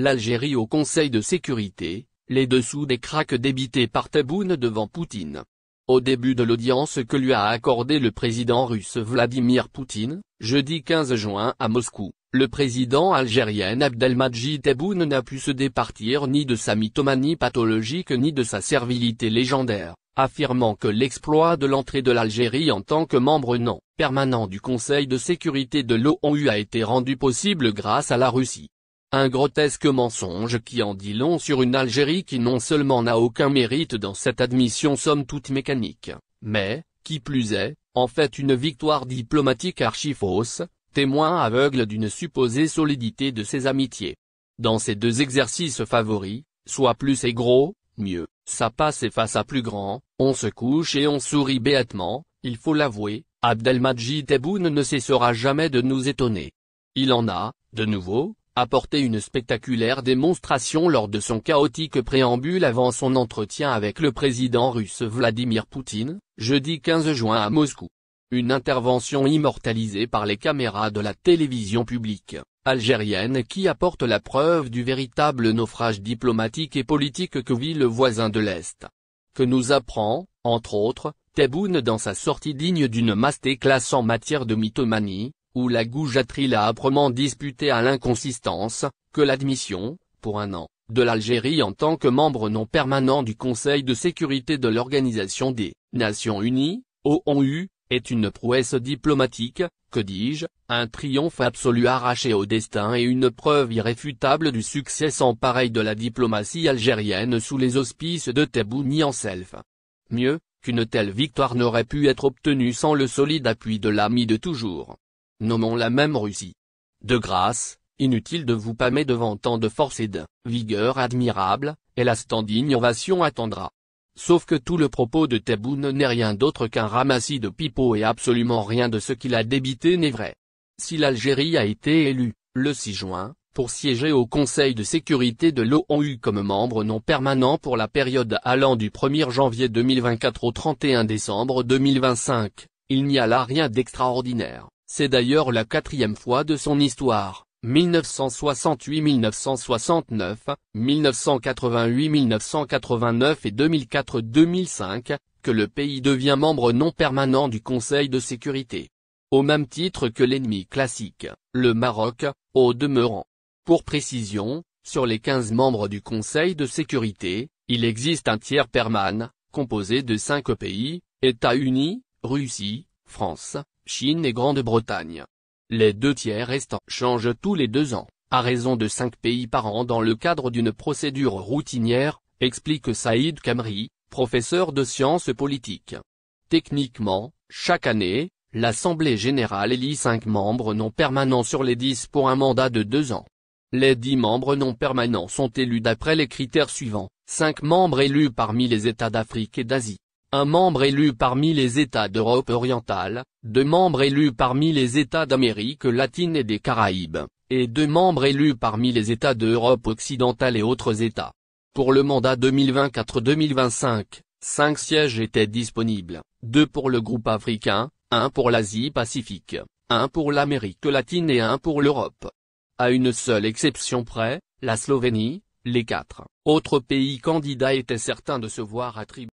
l'Algérie au Conseil de sécurité, les dessous des craques débités par tebboune devant Poutine. Au début de l'audience que lui a accordée le président russe Vladimir Poutine, jeudi 15 juin à Moscou, le président algérien Abdelmadjid Tebboune n'a pu se départir ni de sa mythomanie pathologique ni de sa servilité légendaire, affirmant que l'exploit de l'entrée de l'Algérie en tant que membre non permanent du Conseil de sécurité de l'ONU a été rendu possible grâce à la Russie. Un grotesque mensonge qui en dit long sur une Algérie qui non seulement n'a aucun mérite dans cette admission somme toute mécanique, mais, qui plus est, en fait une victoire diplomatique archi-fausse, témoin aveugle d'une supposée solidité de ses amitiés. Dans ces deux exercices favoris, soit plus et gros, mieux, ça passe et face à plus grand, on se couche et on sourit béatement, il faut l'avouer, Abdelmadjid Tebboune ne cessera jamais de nous étonner. Il en a, de nouveau, Apporter une spectaculaire démonstration lors de son chaotique préambule avant son entretien avec le président russe Vladimir Poutine, jeudi 15 juin à Moscou. Une intervention immortalisée par les caméras de la télévision publique, algérienne qui apporte la preuve du véritable naufrage diplomatique et politique que vit le voisin de l'Est. Que nous apprend, entre autres, Tebboune dans sa sortie digne d'une classe en matière de mythomanie, où la goujaterie l'a âprement disputé à l'inconsistance, que l'admission, pour un an, de l'Algérie en tant que membre non permanent du Conseil de sécurité de l'Organisation des Nations Unies, ONU, est une prouesse diplomatique, que dis-je, un triomphe absolu arraché au destin et une preuve irréfutable du succès sans pareil de la diplomatie algérienne sous les auspices de ni en self. Mieux, qu'une telle victoire n'aurait pu être obtenue sans le solide appui de l'ami de toujours nommons la même Russie. De grâce, inutile de vous pâmer devant tant de force et de vigueur admirable, et la standing attendra. Sauf que tout le propos de Tebboune n'est rien d'autre qu'un ramassis de pipeaux et absolument rien de ce qu'il a débité n'est vrai. Si l'Algérie a été élue, le 6 juin, pour siéger au Conseil de sécurité de l'ONU comme membre non permanent pour la période allant du 1er janvier 2024 au 31 décembre 2025, il n'y a là rien d'extraordinaire. C'est d'ailleurs la quatrième fois de son histoire, 1968-1969, 1988-1989 et 2004-2005, que le pays devient membre non permanent du Conseil de sécurité. Au même titre que l'ennemi classique, le Maroc, au demeurant. Pour précision, sur les 15 membres du Conseil de sécurité, il existe un tiers permanent, composé de cinq pays, États-Unis, Russie, France, Chine et Grande-Bretagne. Les deux tiers restants changent tous les deux ans, à raison de cinq pays par an dans le cadre d'une procédure routinière, explique Saïd Kamri, professeur de sciences politiques. Techniquement, chaque année, l'Assemblée générale élit cinq membres non permanents sur les dix pour un mandat de deux ans. Les dix membres non permanents sont élus d'après les critères suivants, cinq membres élus parmi les États d'Afrique et d'Asie, un membre élu parmi les États d'Europe orientale, deux membres élus parmi les États d'Amérique latine et des Caraïbes, et deux membres élus parmi les États d'Europe occidentale et autres États. Pour le mandat 2024-2025, cinq sièges étaient disponibles, deux pour le groupe africain, un pour l'Asie-Pacifique, un pour l'Amérique latine et un pour l'Europe. À une seule exception près, la Slovénie, les quatre autres pays candidats étaient certains de se voir attribuer